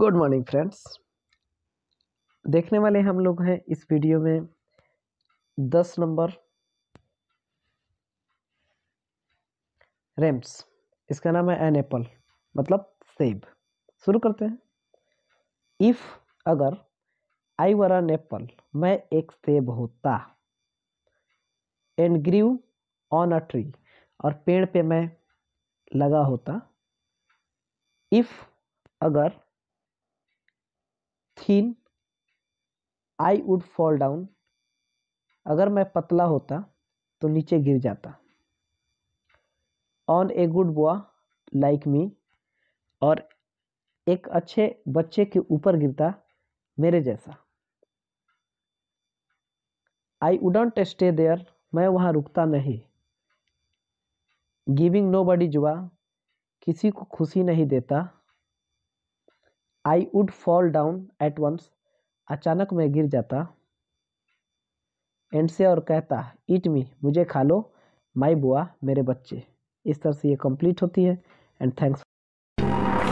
good morning friends देखने वाले हम लोग हैं इस वीडियो में दस नंबर रेम्स इसका नाम है एन एप्पल मतलब सेब शुरू करते हैं इफ़ अगर आई वर एन एप्पल मैं एक सेब होता and grew on a tree और पेड़ पे मैं लगा होता इफ़ अगर thin I would fall down अगर मैं पतला होता तो नीचे गिर जाता on a good boy like me और एक अच्छे बच्चे के ऊपर गिरता मेरे जैसा आई वुडंट स्टे देयर मैं वहाँ रुकता नहीं गिविंग नो बडी जुआ किसी को खुशी नहीं देता I would fall down at once अचानक मैं गिर जाता एंड से और कहता ईट मी मुझे खा लो माई बुआ मेरे बच्चे इस तरह से ये कंप्लीट होती है एंड थैंक्स